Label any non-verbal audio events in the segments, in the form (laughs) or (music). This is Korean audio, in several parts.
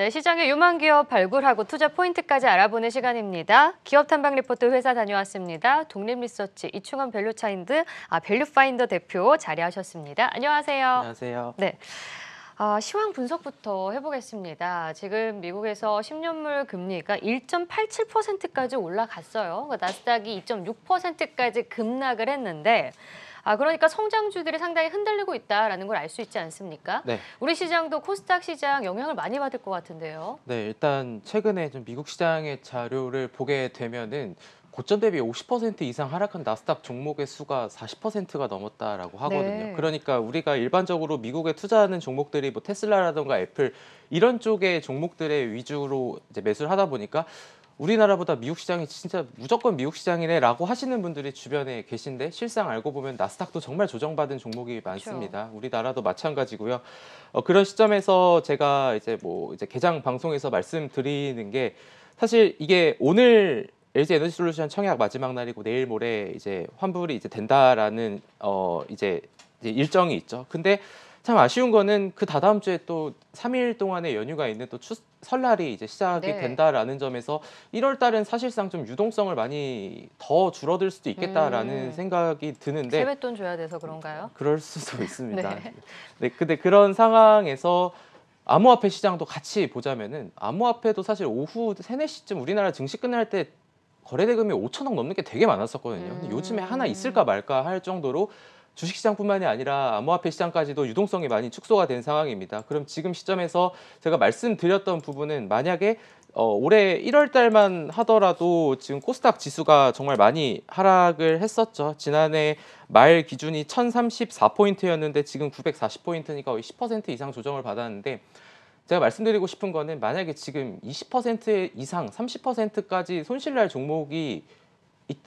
네, 시장의 유망 기업 발굴하고 투자 포인트까지 알아보는 시간입니다. 기업 탐방 리포트 회사 다녀왔습니다. 독립 리서치 이충원 밸류 차인드 아 밸류 파인더 대표 자리하셨습니다. 안녕하세요. 안녕하세요. 네. 아, 시황 분석부터 해보겠습니다. 지금 미국에서 10년물 금리가 1.87%까지 올라갔어요. 그 나스닥이 2.6%까지 급락을 했는데 아, 그러니까 성장주들이 상당히 흔들리고 있다라는 걸 알 수 있지 않습니까? 네. 우리 시장도 코스닥 시장 영향을 많이 받을 것 같은데요. 네, 일단 최근에 좀 미국 시장의 자료를 보게 되면은 고점 대비 50% 이상 하락한 나스닥 종목의 수가 40%가 넘었다라고 네. 하거든요. 네. 그러니까 우리가 일반적으로 미국에 투자하는 종목들이 뭐 테슬라라던가 애플 이런 쪽의 종목들의 위주로 이제 매수를 하다 보니까 우리나라보다 미국 시장이 진짜 무조건 미국 시장이네라고 하시는 분들이 주변에 계신데 실상 알고 보면 나스닥도 정말 조정받은 종목이 많습니다. 그렇죠. 우리나라도 마찬가지고요. 어, 그런 시점에서 제가 이제 뭐 이제 개장 방송에서 말씀드리는 게 사실 이게 오늘 LG 에너지 솔루션 청약 마지막 날이고 내일 모레 이제 환불이 이제 된다라는 어 이제 일정이 있죠. 근데 참 아쉬운 거는 그 다다음 주에 또 3일 동안의 연휴가 있는 또 추, 설날이 이제 시작이 네. 된다라는 점에서 1월 달은 사실상 좀 유동성을 많이 더 줄어들 수도 있겠다라는 음. 생각이 드는데 세뱃돈 줘야 돼서 그런가요? 그럴 수도 (laughs) 네. 있습니다. 네. 네, 근데 그런 상황에서 암호화폐 시장도 같이 보자면은 암호화폐도 사실 오후 3, 4시쯤 우리나라 증시 끝날 때 거래대금이 5천억 넘는 게 되게 많았었거든요. 음. 요즘에 하나 있을까 음. 말까 할 정도로 주식시장뿐만이 아니라 암호화폐 시장까지도 유동성이 많이 축소가 된 상황입니다. 그럼 지금 시점에서 제가 말씀드렸던 부분은 만약에 어, 올해 1월 달만 하더라도 지금 코스닥 지수가 정말 많이 하락을 했었죠. 지난해 말 기준이 1034포인트였는데 지금 940포인트니까 10% 이상 조정을 받았는데 제가 말씀드리고 싶은 거는 만약에 지금 20% 이상, 30%까지 손실 날 종목이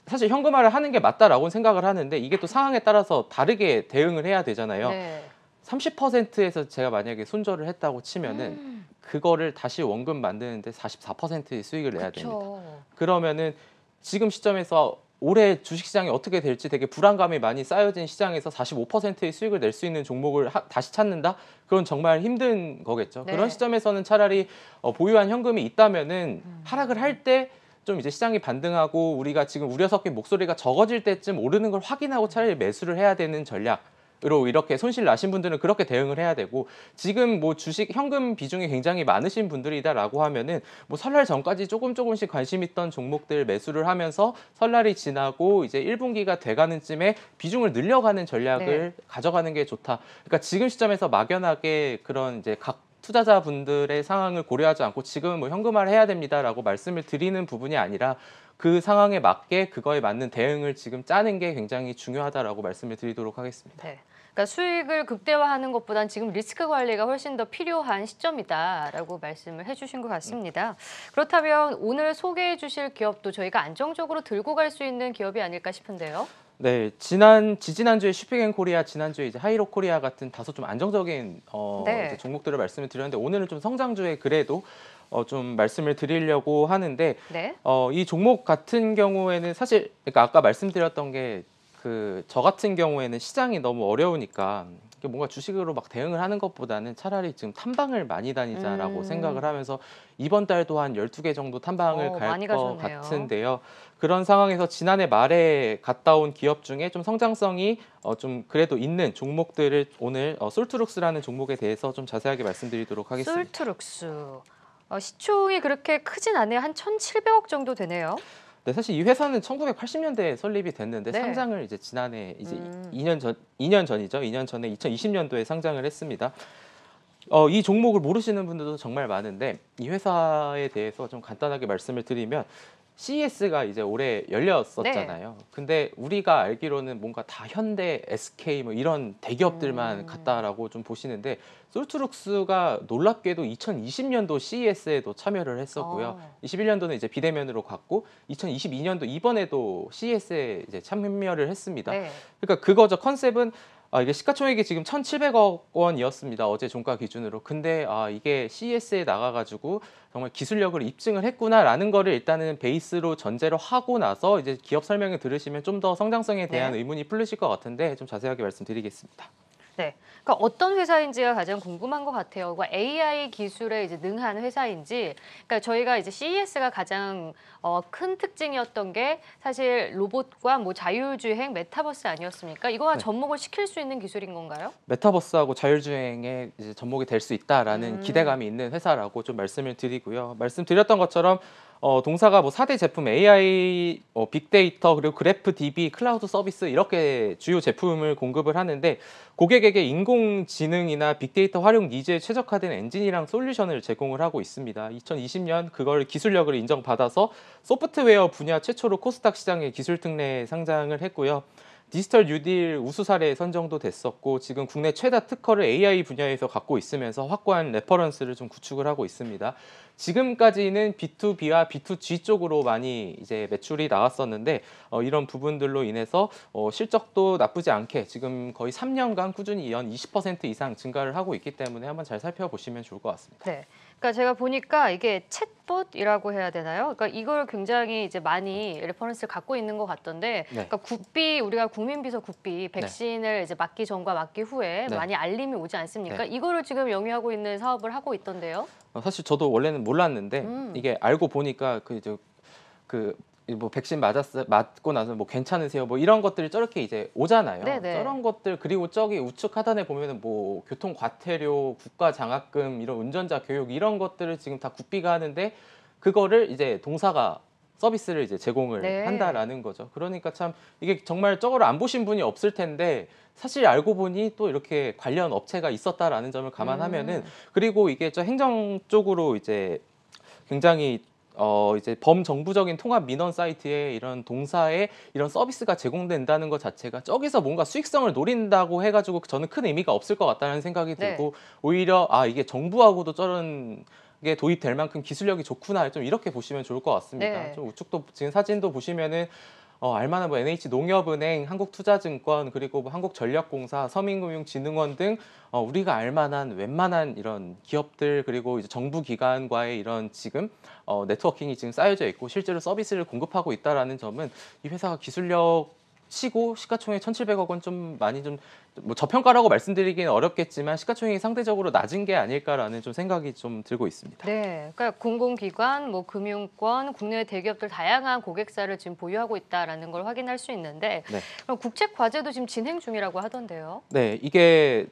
사실 현금화를 하는 게 맞다라고 생각을 하는데 이게 또 상황에 따라서 다르게 대응을 해야 되잖아요. 네. 30%에서 제가 만약에 손절을 했다고 치면은 음. 그거를 다시 원금 만드는데 44%의 수익을 내야 그쵸. 됩니다. 그러면은 지금 시점에서 올해 주식시장이 어떻게 될지 되게 불안감이 많이 쌓여진 시장에서 45%의 수익을 낼 수 있는 종목을 하, 다시 찾는다? 그건 정말 힘든 거겠죠. 네. 그런 시점에서는 차라리 어, 보유한 현금이 있다면은 음. 하락을 할때 좀 이제 시장이 반등하고 우리가 지금 우려 섞인 목소리가 적어질 때쯤 오르는 걸 확인하고 차라리 매수를 해야 되는 전략 으로 이렇게 손실 나신 분들은 그렇게 대응을 해야 되고 지금 뭐 주식 현금 비중이 굉장히 많으신 분들이다라고 하면은 뭐 설날 전까지 조금 조금씩 관심 있던 종목들 매수를 하면서 설날이 지나고 이제 1분기가 돼가는 쯤에 비중을 늘려가는 전략을 네. 가져가는 게 좋다. 그러니까 지금 시점에서 막연하게 그런 이제 각 투자자분들의 상황을 고려하지 않고 지금 뭐 현금화를 해야 됩니다라고 말씀을 드리는 부분이 아니라 그 상황에 맞게 그거에 맞는 대응을 지금 짜는 게 굉장히 중요하다라고 말씀을 드리도록 하겠습니다. 네. 그러니까 수익을 극대화하는 것보다는 지금 리스크 관리가 훨씬 더 필요한 시점이다라고 말씀을 해주신 것 같습니다. 그렇다면 오늘 소개해 주실 기업도 저희가 안정적으로 들고 갈 수 있는 기업이 아닐까 싶은데요. 네, 지난 지지난주에 슈핑앤 코리아, 지난주에 이제 하이로 코리아 같은 다소 좀 안정적인 어, 네. 종목들을 말씀을 드렸는데 오늘은 좀 성장주에 그래도 어, 좀 말씀을 드리려고 하는데 네. 어, 이 종목 같은 경우에는 사실 그러니까 아까 말씀드렸던 게 그 저 같은 경우에는 시장이 너무 어려우니까 뭔가 주식으로 막 대응을 하는 것보다는 차라리 지금 탐방을 많이 다니자라고 음. 생각을 하면서 이번 달도 한 12개 정도 탐방을 어, 갈것 같은데요. 그런 상황에서 지난해 말에 갔다 온 기업 중에 좀 성장성이 어, 좀 그래도 있는 종목들을 오늘 어, 솔트룩스라는 종목에 대해서 좀 자세하게 말씀드리도록 하겠습니다. 솔트룩스. 어, 시총이 그렇게 크진 않네요. 한 1,700억 정도 되네요. 네, 사실 이 회사는 1980년대에 설립이 됐는데 네. 상장을 이제 지난해 이제 음. 2년 전 2년 전이죠. 2년 전에 2020년도에 상장을 했습니다. 어, 이 종목을 모르시는 분들도 정말 많은데 이 회사에 대해서 좀 간단하게 말씀을 드리면 CES가 이제 올해 열렸었잖아요. 네. 근데 우리가 알기로는 뭔가 다 현대, SK 뭐 이런 대기업들만 음. 갔다라고 좀 보시는데 솔트룩스가 놀랍게도 2020년도 CES에도 참여를 했었고요. 어. 21년도는 이제 비대면으로 갔고 2022년도 이번에도 CES에 이제 참여를 했습니다. 네. 그러니까 그거죠. 컨셉은 아, 이게 시가총액이 지금 1,700억 원이었습니다. 어제 종가 기준으로. 근데 아, 이게 CES에 나가가지고 정말 기술력을 입증을 했구나라는 거를 일단은 베이스로 전제로 하고 나서 이제 기업 설명을 들으시면 좀 더 성장성에 대한 네. 의문이 풀리실 것 같은데 좀 자세하게 말씀드리겠습니다. 네. 그러니까 어떤 회사인지가 가장 궁금한 것 같아요. 그니까 AI 기술에 이제 능한 회사인지, 그러니까 저희가 이제 CES가 가장 어, 큰 특징이었던 게 사실 로봇과 뭐 자율주행, 메타버스 아니었습니까? 이거와 네. 접목을 시킬 수 있는 기술인 건가요? 메타버스하고 자율주행에 이제 접목이 될 수 있다라는 음. 기대감이 있는 회사라고 좀 말씀을 드리고요. 말씀드렸던 것처럼 어, 동사가 뭐 4대 제품 AI, 어, 빅데이터, 그리고 그래프 DB, 클라우드 서비스 이렇게 주요 제품을 공급을 하는데 고객에게 인공지능이나 빅데이터 활용 니즈에 최적화된 엔진이랑 솔루션을 제공을 하고 있습니다. 2020년 그걸 기술력을 인정받아서 소프트웨어 분야 최초로 코스닥 시장에 기술 특례 상장을 했고요. 디지털 뉴딜 우수 사례에 선정도 됐었고 지금 국내 최다 특허를 AI 분야에서 갖고 있으면서 확고한 레퍼런스를 좀 구축을 하고 있습니다. 지금까지는 B2B와 B2G 쪽으로 많이 이제 매출이 나왔었는데 어, 이런 부분들로 인해서 어, 실적도 나쁘지 않게 지금 거의 3년간 꾸준히 연 20% 이상 증가를 하고 있기 때문에 한번 잘 살펴보시면 좋을 것 같습니다. 네. 그러니까 제가 보니까 이게 챗봇이라고 해야 되나요? 그러니까 이걸 굉장히 이제 많이 레퍼런스를 갖고 있는 것 같던데, 네. 그러니까 국비 우리가 국민비서 국비 네. 백신을 이제 맞기 전과 맞기 후에 네. 많이 알림이 오지 않습니까? 네. 이거를 지금 영위하고 있는 사업을 하고 있던데요. 어, 사실 저도 원래는 몰랐는데 음. 이게 알고 보니까 그 이제 그뭐 백신 맞았어 맞고 나서 뭐 괜찮으세요 뭐 이런 것들이 저렇게 이제 오잖아요. 네네. 네. 저런 것들 그리고 저기 우측 하단에 보면은 뭐 교통 과태료, 국가 장학금 이런 운전자 교육 이런 것들을 지금 다 국비가 하는데 그거를 이제 동사가 서비스를 이제 제공을 네. 한다라는 거죠. 그러니까 참 이게 정말 저거를 안 보신 분이 없을 텐데 사실 알고 보니 또 이렇게 관련 업체가 있었다라는 점을 감안하면은 음. 그리고 이게 저 행정 쪽으로 이제 굉장히 어 이제 범정부적인 통합 민원 사이트에 이런 동사에 이런 서비스가 제공된다는 것 자체가 저기서 뭔가 수익성을 노린다고 해가지고 저는 큰 의미가 없을 것 같다는 생각이 네. 들고 오히려 아 이게 정부하고도 저런 게 도입될 만큼 기술력이 좋구나 좀 이렇게 보시면 좋을 것 같습니다. 네. 좀 우측도 지금 사진도 보시면은 어, 알만한 뭐 NH농협은행, 한국투자증권 그리고 뭐 한국전력공사, 서민금융진흥원 등 어, 우리가 알만한 웬만한 이런 기업들 그리고 이제 정부기관과의 이런 지금 어, 네트워킹이 지금 쌓여져 있고 실제로 서비스를 공급하고 있다라는 점은 이 회사가 기술력 치고 시가총액 1,700억 원 좀 많이 좀 뭐 저평가라고 말씀드리기는 어렵겠지만 시가총액이 상대적으로 낮은 게 아닐까라는 좀 생각이 좀 들고 있습니다. 네, 그러니까 공공기관, 뭐 금융권, 국내 대기업들 다양한 고객사를 지금 보유하고 있다라는 걸 확인할 수 있는데 네. 그럼 국책 과제도 지금 진행 중이라고 하던데요. 네, 이게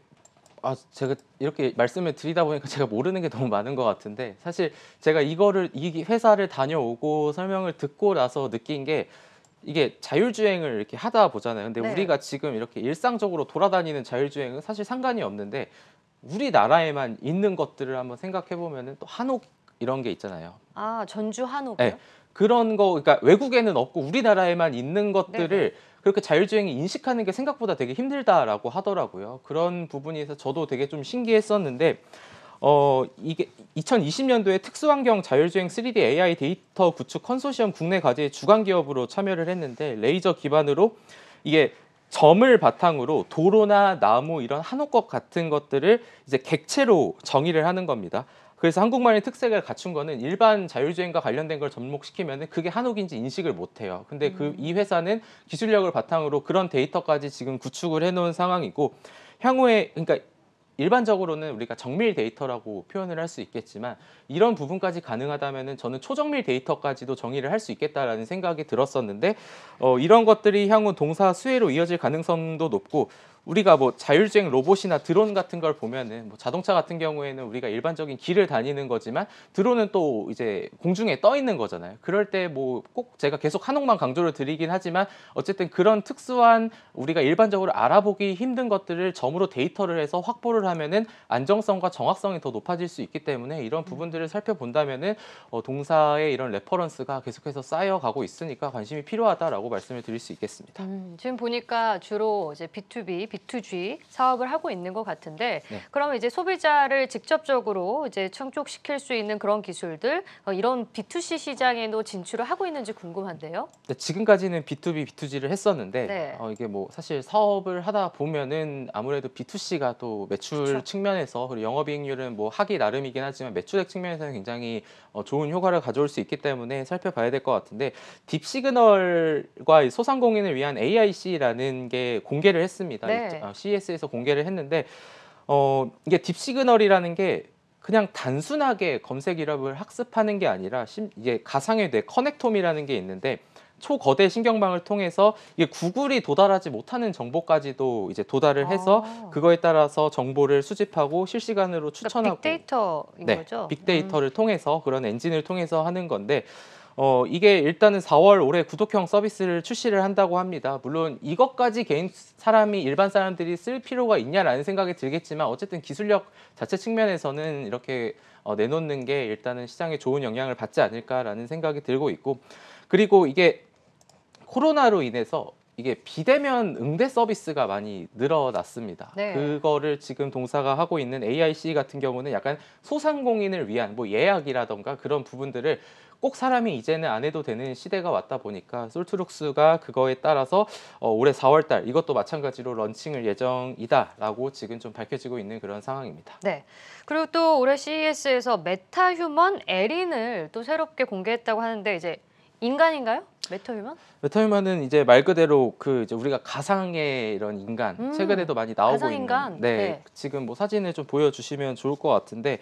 아, 제가 이렇게 말씀을 드리다 보니까 제가 모르는 게 너무 많은 것 같은데 사실 제가 이거를 이 회사를 다녀오고 설명을 듣고 나서 느낀 게 이게 자율주행을 이렇게 하다 보잖아요. 근데 네. 우리가 지금 이렇게 일상적으로 돌아다니는 자율주행은 사실 상관이 없는데 우리나라에만 있는 것들을 한번 생각해 보면은 또 한옥 이런 게 있잖아요. 아 전주 한옥. 네. 그런 거 그러니까 외국에는 없고 우리나라에만 있는 것들을 네. 네. 그렇게 자율주행이 인식하는 게 생각보다 되게 힘들다라고 하더라고요. 그런 부분에서 저도 되게 좀 신기했었는데 어, 이게 2020년도에 특수환경 자율주행 3D AI 데이터 구축 컨소시엄 국내 과제의 주관 기업으로 참여를 했는데 레이저 기반으로 이게 점을 바탕으로 도로나 나무 이런 한옥것 같은 것들을 이제 객체로 정의를 하는 겁니다. 그래서 한국만의 특색을 갖춘 거는 일반 자율주행과 관련된 걸 접목시키면 그게 한옥인지 인식을 못해요. 근데 그이 음. 회사는 기술력을 바탕으로 그런 데이터까지 지금 구축을 해놓은 상황이고 향후에 그러니까 일반적으로는 우리가 정밀 데이터라고 표현을 할 수 있겠지만 이런 부분까지 가능하다면 저는 초정밀 데이터까지도 정의를 할 수 있겠다라는 생각이 들었었는데 어, 이런 것들이 향후 동사 수혜로 이어질 가능성도 높고 우리가 뭐 자율주행 로봇이나 드론 같은 걸 보면은 뭐 자동차 같은 경우에는 우리가 일반적인 길을 다니는 거지만 드론은 또 이제 공중에 떠 있는 거잖아요. 그럴 때 뭐 꼭 제가 계속 한옥만 강조를 드리긴 하지만 어쨌든 그런 특수한 우리가 일반적으로 알아보기 힘든 것들을 점으로 데이터를 해서 확보를 하면은 안정성과 정확성이 더 높아질 수 있기 때문에 이런 부분들을 살펴본다면은 어 동사의 이런 레퍼런스가 계속해서 쌓여가고 있으니까 관심이 필요하다라고 말씀을 드릴 수 있겠습니다. 음, 지금 보니까 주로 이제 B2B B2G 사업을 하고 있는 것 같은데 네. 그러면 이제 소비자를 직접적으로 이제 충족시킬 수 있는 그런 기술들 어, 이런 B2C 시장에도 진출을 하고 있는지 궁금한데요. 네, 지금까지는 B2B, B2G를 했었는데 네. 어, 이게 뭐 사실 사업을 하다 보면은 아무래도 B2C가 또 매출 그렇 측면에서 그리고 영업이익률은 뭐 하기 나름이긴 하지만 매출액 측면에서는 굉장히 어, 좋은 효과를 가져올 수 있기 때문에 살펴봐야 될 것 같은데 딥시그널과 소상공인을 위한 AIC라는 게 공개를 했습니다. 네. 네. 어, CES에서 공개를 했는데 어, 이게 딥시그널이라는 게 그냥 단순하게 검색 이력을 학습하는 게 아니라 심, 이게 가상의 뇌 커넥톰이라는 게 있는데 초거대 신경망을 통해서 이게 구글이 도달하지 못하는 정보까지도 이제 도달을 해서 아. 그거에 따라서 정보를 수집하고 실시간으로 그러니까 추천하고 그러니까 빅데이터인 네, 거죠. 빅데이터를 음. 통해서 그런 엔진을 통해서 하는 건데 어, 이게 일단은 4월 올해 구독형 서비스를 출시를 한다고 합니다. 물론 이것까지 개인 사람이 일반 사람들이 쓸 필요가 있냐라는 생각이 들겠지만 어쨌든 기술력 자체 측면에서는 이렇게 어, 내놓는 게 일단은 시장에 좋은 영향을 받지 않을까라는 생각이 들고 있고 그리고 이게 코로나로 인해서 이게 비대면 응대 서비스가 많이 늘어났습니다. 네. 그거를 지금 동사가 하고 있는 AIC 같은 경우는 약간 소상공인을 위한 뭐 예약이라던가 그런 부분들을 꼭 사람이 이제는 안 해도 되는 시대가 왔다 보니까 솔트룩스가 그거에 따라서 어, 올해 4월달 이것도 마찬가지로 런칭을 예정이다라고 지금 좀 밝혀지고 있는 그런 상황입니다. 네. 그리고 또 올해 CES에서 메타휴먼 에린을 또 새롭게 공개했다고 하는데 이제 인간인가요? 메터휴먼메터휴먼은 이제 말 그대로 그 이제 우리가 가상의 이런 인간 음, 최근에도 많이 나오고 가상인간? 있는 네, 네. 지금 뭐 사진을 좀 보여주시면 좋을 것 같은데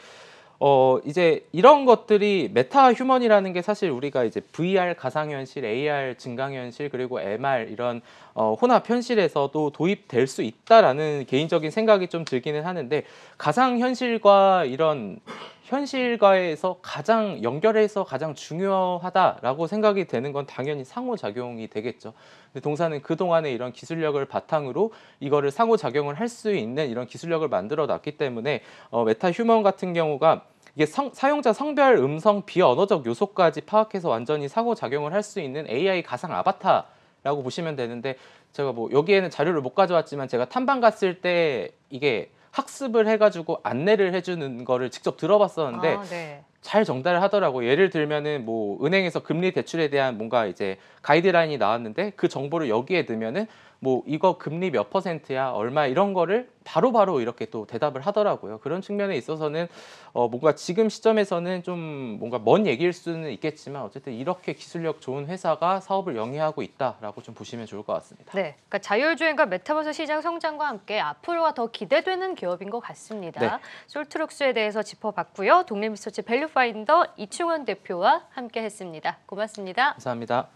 어 이제 이런 것들이 메타 휴먼이라는 게 사실 우리가 이제 VR 가상현실, AR 증강현실 그리고 MR 이런 어, 혼합 현실에서도 도입될 수 있다라는 개인적인 생각이 좀 들기는 하는데 가상 현실과 이런 현실과에서 가장 연결해서 가장 중요하다라고 생각이 되는 건 당연히 상호작용이 되겠죠. 근데 동사는 그동안의 이런 기술력을 바탕으로 이거를 상호작용을 할 수 있는 이런 기술력을 만들어 놨기 때문에 어, 메타 휴먼 같은 경우가 이게 성, 사용자 성별, 음성, 비언어적 요소까지 파악해서 완전히 상호작용을 할 수 있는 AI 가상 아바타 라고 보시면 되는데 제가 뭐 여기에는 자료를 못 가져왔지만 제가 탐방 갔을 때 이게 학습을 해가지고 안내를 해주는 거를 직접 들어봤었는데 아, 네. 잘정달을 하더라고. 예를 들면은 뭐 은행에서 금리 대출에 대한 뭔가 이제 가이드라인이 나왔는데 그 정보를 여기에 넣으면은 뭐 이거 금리 몇 퍼센트야 얼마 이런 거를 바로바로 바로 이렇게 또 대답을 하더라고요. 그런 측면에 있어서는 어 뭔가 지금 시점에서는 좀 뭔가 먼 얘기일 수는 있겠지만 어쨌든 이렇게 기술력 좋은 회사가 사업을 영위하고 있다라고 좀 보시면 좋을 것 같습니다. 네, 그러니까 자율주행과 메타버스 시장 성장과 함께 앞으로가 더 기대되는 기업인 것 같습니다. 네. 솔트룩스에 대해서 짚어봤고요. 독립리서치 밸류파인더 이충원 대표와 함께했습니다. 고맙습니다. 감사합니다.